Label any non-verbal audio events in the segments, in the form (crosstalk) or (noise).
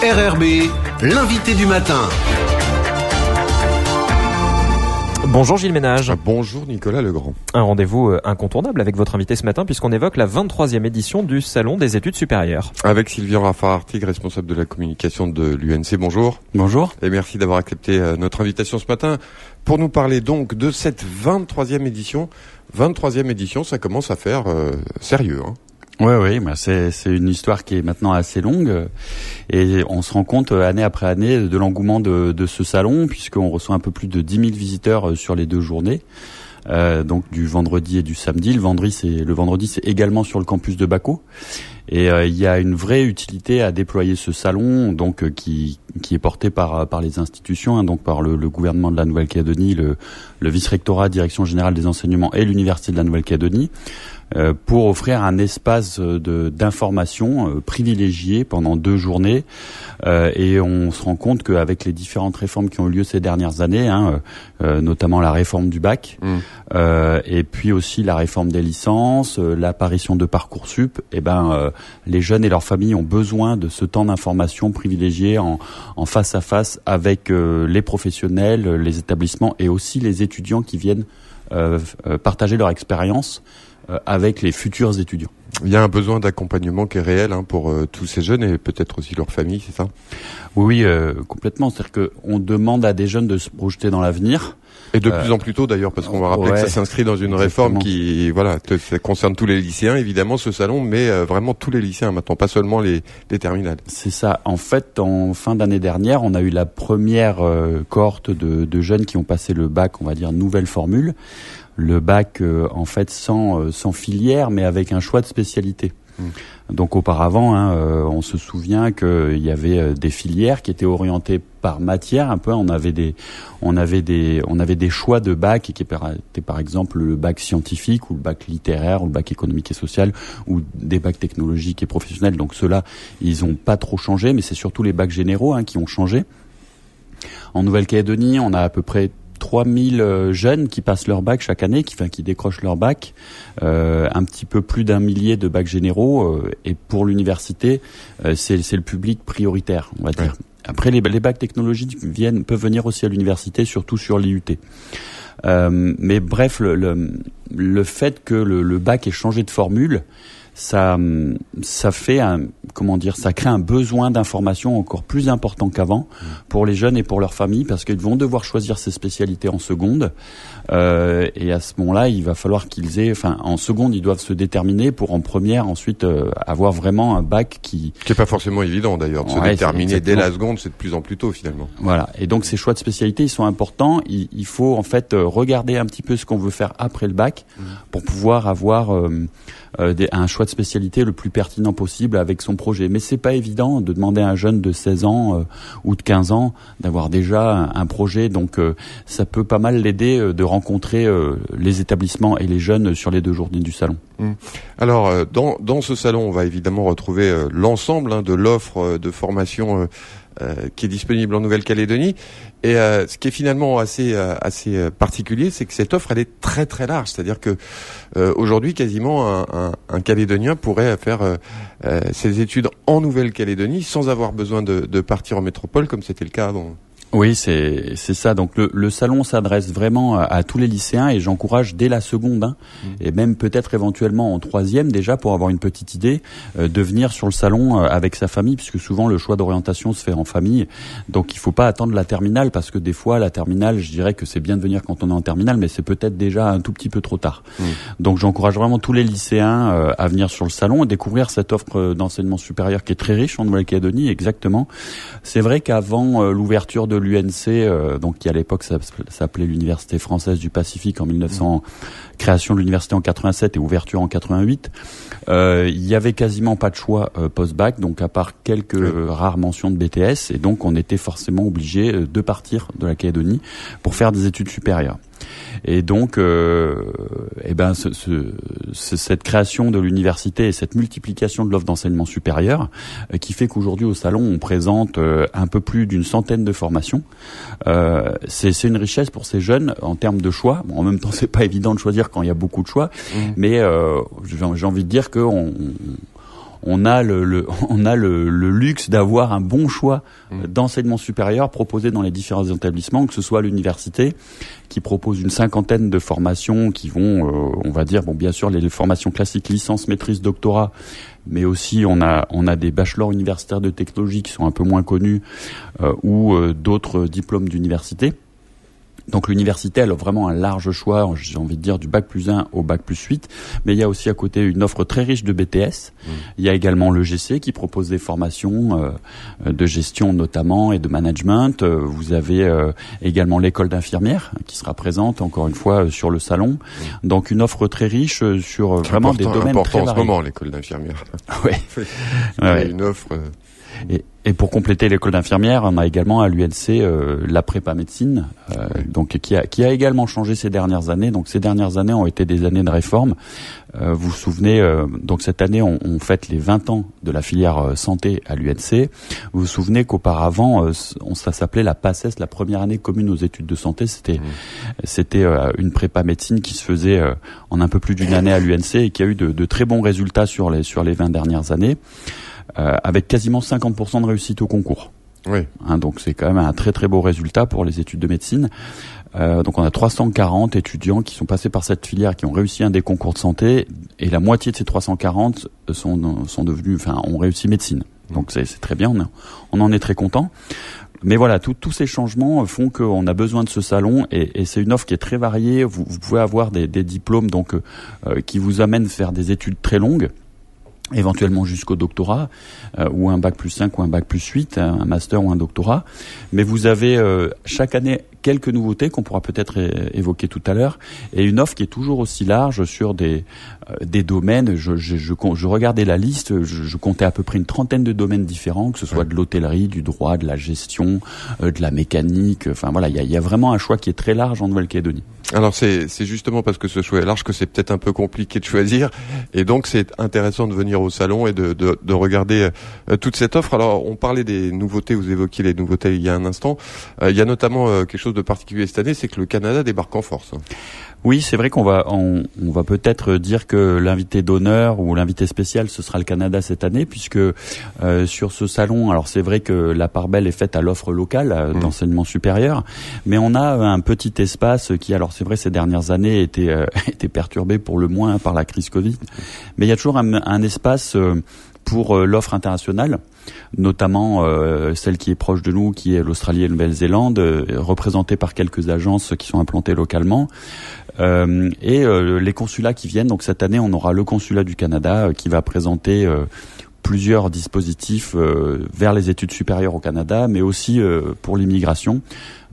RRB, l'invité du matin. Bonjour Gilles Ménage. Bonjour Nicolas Legrand. Un rendez-vous euh, incontournable avec votre invité ce matin puisqu'on évoque la 23e édition du Salon des études supérieures. Avec Sylvia Raffartig, responsable de la communication de l'UNC. Bonjour. Bonjour. Et merci d'avoir accepté euh, notre invitation ce matin pour nous parler donc de cette 23e édition. 23e édition, ça commence à faire euh, sérieux. Hein. Oui, oui, bah, c'est une histoire qui est maintenant assez longue euh, et on se rend compte euh, année après année de l'engouement de, ce salon puisqu'on reçoit un peu plus de 10 000 visiteurs euh, sur les deux journées. donc du vendredi et du samedi. Le vendredi, c'est le vendredi, c'est également sur le campus de Baco. Et euh, il y a une vraie utilité à déployer ce salon, donc euh, qui, qui est porté par, euh, par les institutions, hein, donc par le, gouvernement de la Nouvelle-Calédonie, le, le vice-rectorat, direction générale des enseignements et l'université de la Nouvelle-Calédonie pour offrir un espace d'information privilégié pendant deux journées. et on se rend compte qu'avec les différentes réformes qui ont eu lieu ces dernières années, hein, notamment la réforme du bac, mm. et puis aussi la réforme des licences, l'apparition de Parcoursup, et eh ben les jeunes et leurs familles ont besoin de ce temps d'information privilégié en, en, face à face avec euh, les professionnels, les établissements et aussi les étudiants qui viennent euh, euh, partager leur expérience. Euh, avec les futurs étudiants. Il y a un besoin d'accompagnement qui est réel hein, pour euh, tous ces jeunes et peut-être aussi leur famille, c'est ça Oui, euh, complètement. C'est-à-dire qu'on demande à des jeunes de se projeter dans l'avenir. Et de plus euh, en plus tôt d'ailleurs, parce qu'on va rappeler que ça s'inscrit dans une réforme qui, voilà, ça concerne tous les lycéens, évidemment, ce salon, mais vraiment tous les lycéens maintenant, pas seulement les, terminales. C'est ça. En fait, en fin d'année dernière, on a eu la première cohorte de, de jeunes qui ont passé le bac, on va dire, nouvelle formule le bac euh, en fait sans, euh, sans filière, mais avec un choix de spécialité. Hmm. Donc auparavant, hein, euh, on se souvient qu'il y avait des filières qui étaient orientées par matière. Un peu, on avait des, on avait des, on avait des choix de bac qui étaient par exemple le bac scientifique ou le bac littéraire ou le bac économique et social ou des bacs technologiques et professionnels. Donc ceux-là, ils ont pas trop changé, mais c'est surtout les bacs généraux hein, qui ont changé. En Nouvelle-Calédonie, on a à peu près 3000 euh, jeunes qui passent leur bac chaque année, qui, enfin, qui décrochent leur bac, euh, un petit peu plus d'un millier de bacs généraux, euh, et pour l'université, c'est, le public prioritaire, on va dire. Après, les, les, bacs technologiques viennent, peuvent venir aussi à l'université, surtout sur l'IUT. mais bref, le, le, fait que le, le, bac ait changé de formule, ça, ça fait un, comment dire, ça crée un besoin d'information encore plus important qu'avant mm. pour les jeunes et pour leurs familles parce qu'ils vont devoir choisir ces spécialités en seconde. Euh, et à ce moment-là, il va falloir qu'ils aient, enfin, en seconde, ils doivent se déterminer pour en première ensuite euh, avoir vraiment un bac qui. Qui n'est pas forcément évident d'ailleurs de se déterminer dès la seconde, c'est de plus en plus tôt finalement. Voilà. Et donc ces choix de spécialité, ils sont importants. Il, faut en fait euh, regarder un petit peu ce qu'on veut faire après le bac mm. pour pouvoir avoir euh, euh, un choix de spécialité le plus pertinent possible avec son projet. Mais c'est pas évident de demander à un jeune de 16 ans euh, ou de 15 ans d'avoir déjà un, projet. Donc euh, ça peut pas mal l'aider de rencontrer les établissements et les jeunes sur les deux journées du salon. Hum. Alors, euh, dans, ce salon, on va évidemment retrouver euh, l'ensemble hein, de l'offre euh, de formation qui est disponible en Nouvelle-Calédonie. Et ce qui est finalement assez, assez particulier, c'est que cette offre, elle est très très large. C'est-à-dire que aujourd'hui, quasiment un, Calédonien pourrait faire ses études en Nouvelle-Calédonie sans avoir besoin de, de partir en métropole, comme c'était le cas dans... Oui, c'est ça. Donc le, salon s'adresse vraiment à, tous les lycéens et j'encourage dès la seconde hein, mmh. et même peut-être éventuellement en troisième déjà pour avoir une petite idée euh, de venir sur le salon euh, avec sa famille puisque souvent le choix d'orientation se fait en famille. Donc il faut pas attendre la terminale parce que des fois la terminale, je dirais que c'est bien de venir quand on est en terminale, mais c'est peut-être déjà un tout petit peu trop tard. Mmh. Donc j'encourage vraiment tous les lycéens euh, à venir sur le salon et découvrir cette offre d'enseignement supérieur qui est très riche en Nouvelle-Calédonie. Exactement. C'est vrai qu'avant l'ouverture de l'UNC, euh, donc qui à l'époque s'appelait l'Université française du Pacifique en 1900, création de l'université en 87 et ouverture en 88. Euh, il y avait quasiment pas de choix euh, post-bac, donc à part quelques rares mentions de BTS, et donc on était forcément obligé de partir de la Calédonie pour faire des études supérieures. Et donc, euh, eh ben, ce, cette création de l'université et cette multiplication de l'offre d'enseignement supérieur euh, qui fait qu'aujourd'hui au salon on présente euh, un peu plus d'une centaine de formations. Euh, c'est une richesse pour ces jeunes en termes de choix. en même temps, (laughs) c'est pas évident de choisir quand il y a beaucoup de choix, mmh. mais j'ai envie de dire que... on, on a le, (laughs) on a le, luxe d'avoir un bon choix mm. euh, d'enseignement supérieur proposé dans les différents établissements, que ce soit l'université qui propose une cinquantaine de formations qui vont, euh, on va dire, bon, bien sûr les, formations classiques, licence, maîtrise, doctorat, mais aussi on a on a des bachelors universitaires de technologie qui sont un peu moins connus euh, ou d'autres diplômes d'université. Donc l'université, elle a vraiment un large choix, j'ai envie de dire, du bac plus 1 au bac plus 8. Mais il y a aussi à côté une offre très riche de BTS. Mmh. Il y a également le GC qui propose des formations euh, de gestion notamment et de management. Euh, vous avez euh, également l'école d'infirmières qui sera présente encore une fois sur le salon. Mmh. Donc une offre très riche sur vraiment des domaines important très en ce moment l'école d'infirmières. (laughs) oui. Ouais. Une offre et, et pour compléter l'école d'infirmière, on a également à l'UNC euh, la prépa médecine, euh, donc qui a, qui a également changé ces dernières années. Donc ces dernières années ont été des années de réforme. Euh, vous vous souvenez, donc cette année on, on, fête les 20 ans de la filière santé à l'UNC. Vous vous souvenez qu'auparavant, ça s'appelait la PACES, la première année commune aux études de santé. C'était c'était une prépa médecine qui se faisait en un peu plus d'une année à l'UNC et qui a eu de, de très bons résultats sur les sur les 20 dernières années. Euh, avec quasiment 50% de réussite au concours. Oui. Hein, donc c'est quand même un très très beau résultat pour les études de médecine. Euh, donc on a 340 étudiants qui sont passés par cette filière, qui ont réussi un des concours de santé, et la moitié de ces 340 sont, sont devenus, enfin, ont réussi médecine. Donc mm. c'est très bien, on, en est très content. Mais voilà, tous ces changements font qu'on a besoin de ce salon et, c'est une offre qui est très variée. Vous, pouvez avoir des, diplômes donc euh, qui vous amènent faire des études très longues éventuellement jusqu'au doctorat, euh, ou un bac plus 5 ou un bac plus 8, un master ou un doctorat. Mais vous avez euh, chaque année quelques nouveautés qu'on pourra peut-être évoquer tout à l'heure, et une offre qui est toujours aussi large sur des, euh, des domaines. Je, je, je, regardais la liste, je, comptais à peu près une trentaine de domaines différents, que ce soit de l'hôtellerie, du droit, de la gestion, euh, de la mécanique. Enfin voilà, il y a, vraiment un choix qui est très large en Nouvelle-Calédonie. Alors c'est justement parce que ce choix est large que c'est peut-être un peu compliqué de choisir, et donc c'est intéressant de venir au salon et de, de, de regarder euh, toute cette offre. Alors on parlait des nouveautés, vous évoquiez les nouveautés il y a un instant. Il y a notamment quelque chose de de particulier cette année, c'est que le Canada débarque en force. Oui, c'est vrai qu'on va on, va peut-être dire que l'invité d'honneur ou l'invité spécial ce sera le Canada cette année puisque euh, sur ce salon, alors c'est vrai que la part belle est faite à l'offre locale euh, mmh. d'enseignement supérieur, mais on a euh, un petit espace qui alors c'est vrai ces dernières années était (laughs) était perturbé pour le moins par la crise Covid, mais il y a toujours un espace pour euh, l'offre internationale, notamment euh, celle qui est proche de nous, qui est l'Australie et la Nouvelle-Zélande, euh, représentée par quelques agences qui sont implantées localement, et les consulats qui viennent. Donc cette année, on aura le consulat du Canada qui va présenter plusieurs dispositifs vers les études supérieures au Canada, mais aussi pour l'immigration.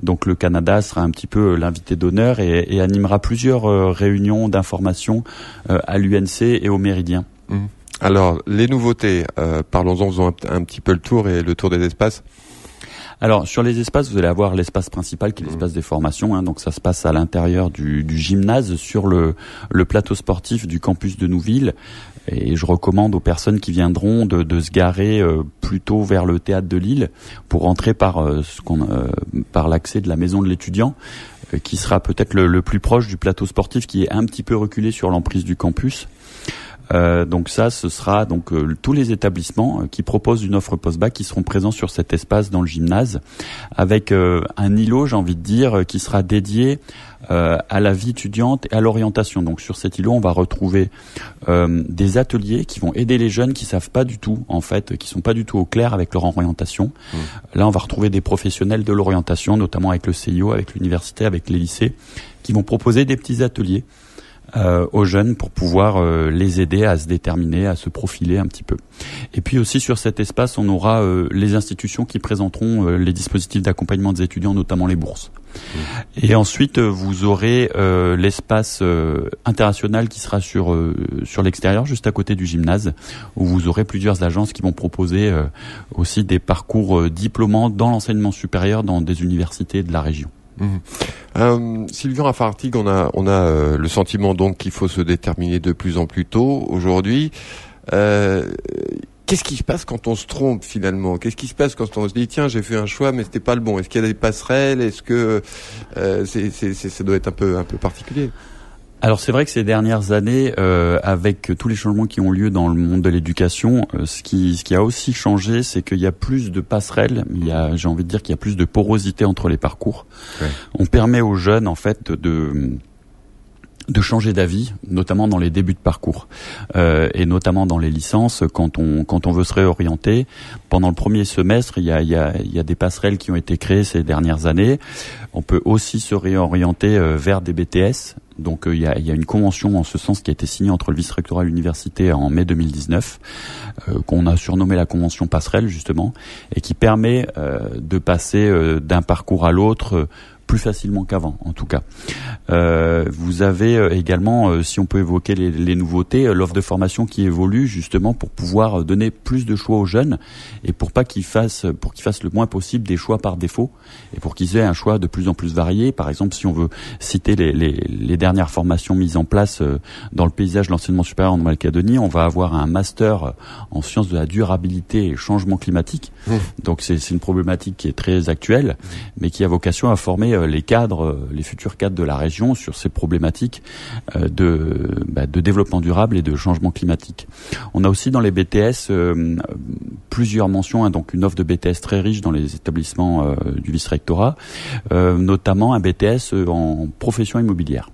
Donc le Canada sera un petit peu l'invité d'honneur et, animera plusieurs réunions d'information à l'UNC et au Méridien. Mmh. Alors, les nouveautés, euh, parlons-en, faisons un, petit peu le tour et le tour des espaces. Alors sur les espaces, vous allez avoir l'espace principal qui est mmh. l'espace des formations. Hein. donc ça se passe à l'intérieur du, gymnase sur le, plateau sportif du campus de Nouville. Et je recommande aux personnes qui viendront de, se garer euh, plutôt vers le théâtre de Lille pour entrer par euh, par l'accès de la maison de l'étudiant qui sera peut-être le, plus proche du plateau sportif qui est un petit peu reculé sur l'emprise du campus. Euh, donc ça, ce sera donc euh, tous les établissements euh, qui proposent une offre post-bac qui seront présents sur cet espace dans le gymnase, avec un îlot, j'ai envie de dire, qui sera dédié à la vie étudiante et à l'orientation. Donc sur cet îlot, on va retrouver des ateliers qui vont aider les jeunes qui savent pas du tout, en fait, qui sont pas du tout au clair avec leur orientation. Mmh. Là, on va retrouver des professionnels de l'orientation, notamment avec le CIO, avec l'université, avec les lycées, qui vont proposer des petits ateliers euh, aux jeunes pour pouvoir euh, les aider à se déterminer, à se profiler un petit peu. Et puis aussi sur cet espace, on aura euh, les institutions qui présenteront les dispositifs d'accompagnement des étudiants, notamment les bourses. Mmh. Et ensuite, vous aurez l'espace international qui sera sur sur l'extérieur, juste à côté du gymnase, où vous aurez plusieurs agences qui vont proposer aussi des parcours diplômants dans l'enseignement supérieur dans des universités de la région. Mmh. Euh, Sylvain on a, on a euh, le sentiment donc qu'il faut se déterminer de plus en plus tôt aujourd'hui. Euh, qu'est-ce qui se passe quand on se trompe finalement Qu'est-ce qui se passe quand on se dit tiens j'ai fait un choix mais c'était pas le bon Est-ce qu'il y a des passerelles Est-ce que euh, c'est, ça doit être un peu un peu particulier alors c'est vrai que ces dernières années, euh, avec tous les changements qui ont lieu dans le monde de l'éducation, euh, ce, qui, a aussi changé, c'est qu'il y a plus de passerelles. j'ai envie de dire qu'il y a plus de porosité entre les parcours. On permet aux jeunes en fait de changer d'avis, notamment dans les débuts de parcours euh, et notamment dans les licences quand on veut se réorienter. Pendant le premier semestre, il y a il y a des passerelles qui ont été créées ces dernières années. On peut aussi se réorienter vers des BTS donc euh, il y a, une convention en ce sens qui a été signée entre le vice-rectorat et l'université en mai 2019, euh, qu'on a surnommée la convention passerelle justement, et qui permet euh, de passer d'un parcours à l'autre plus facilement qu'avant, en tout cas. Euh, vous avez euh, également, euh, si on peut évoquer les, les nouveautés, euh, l'offre de formation qui évolue justement pour pouvoir donner plus de choix aux jeunes et pour pas qu'ils fassent, pour qu'ils fassent le moins possible des choix par défaut et pour qu'ils aient un choix de plus en plus varié. Par exemple, si on veut citer les, les, les dernières formations mises en place dans le paysage de l'enseignement supérieur en Malcadonie, on va avoir un master en sciences de la durabilité et changement climatique. Mmh. Donc c'est une problématique qui est très actuelle, mmh. mais qui a vocation à former euh, les cadres, euh, les futurs cadres de la région sur ces problématiques euh, de, bah, de développement durable et de changement climatique. On a aussi dans les BTS plusieurs mentions, hein, donc une offre de BTS très riche dans les établissements du vice-rectorat, notamment un BTS en profession immobilière.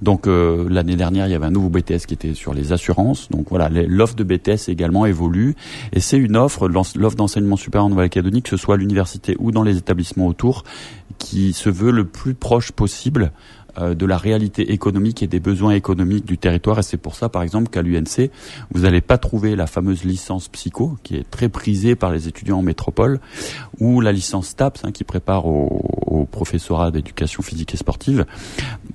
Donc euh, l'année dernière, il y avait un nouveau BTS qui était sur les assurances. Donc voilà, l'offre de BTS également évolue et c'est une offre, l'offre d'enseignement supérieur en Nouvelle-Calédonie, que ce soit à l'université ou dans les établissements autour, qui se veut le plus proche possible euh, de la réalité économique et des besoins économiques du territoire. Et c'est pour ça, par exemple, qu'à l'UNC, vous n'allez pas trouver la fameuse licence psycho, qui est très prisée par les étudiants en métropole, ou la licence TAPS, hein, qui prépare au, professorat d'éducation physique et sportive,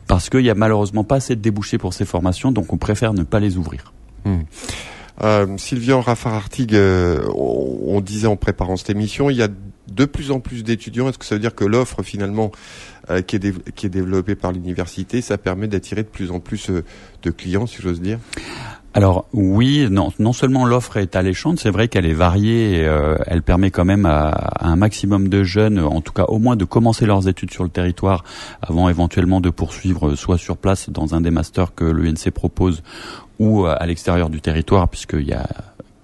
parce qu'il n'y a malheureusement pas assez de débouchés pour ces formations, donc on préfère ne pas les ouvrir. Hmm. Euh, Sylvian euh, on disait en préparant cette émission, il y a de plus en plus d'étudiants. Est-ce que ça veut dire que l'offre finalement euh, qui, est qui par l'université, ça permet d'attirer de plus en plus euh, de clients, si j'ose dire alors oui, non, non seulement l'offre est alléchante, c'est vrai qu'elle est variée, euh, elle permet quand même à, un maximum de jeunes, en tout cas au moins de commencer leurs études sur le territoire avant éventuellement de poursuivre soit sur place dans un des masters que l'UNC propose ou à l'extérieur du territoire puisqu'il y a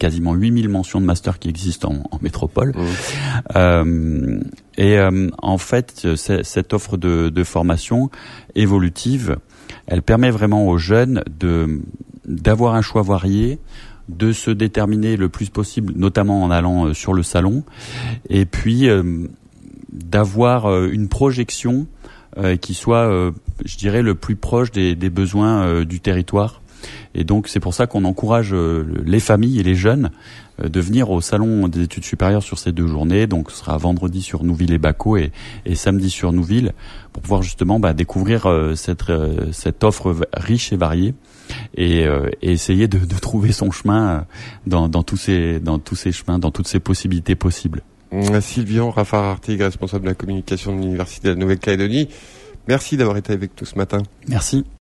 quasiment 8000 mentions de master qui existent en, métropole. Mmh. Euh, et euh, en fait, cette offre de, formation évolutive, elle permet vraiment aux jeunes de d'avoir un choix varié, de se déterminer le plus possible, notamment en allant euh, sur le salon, et puis d'avoir une projection qui soit, je dirais, le plus proche des, des besoins du territoire et donc c'est pour ça qu'on encourage euh, les familles et les jeunes euh, de venir au salon des études supérieures sur ces deux journées. Donc ce sera vendredi sur Nouville et Baco et, samedi sur Nouville pour pouvoir justement bah, découvrir euh, cette, offre riche et variée et, essayer de, trouver son chemin dans, tous ces, chemins, dans toutes ces possibilités possibles. Mmh, Sylvian Raffard responsable de la communication de l'Université de la Nouvelle-Calédonie. Merci d'avoir été avec nous ce matin. Merci.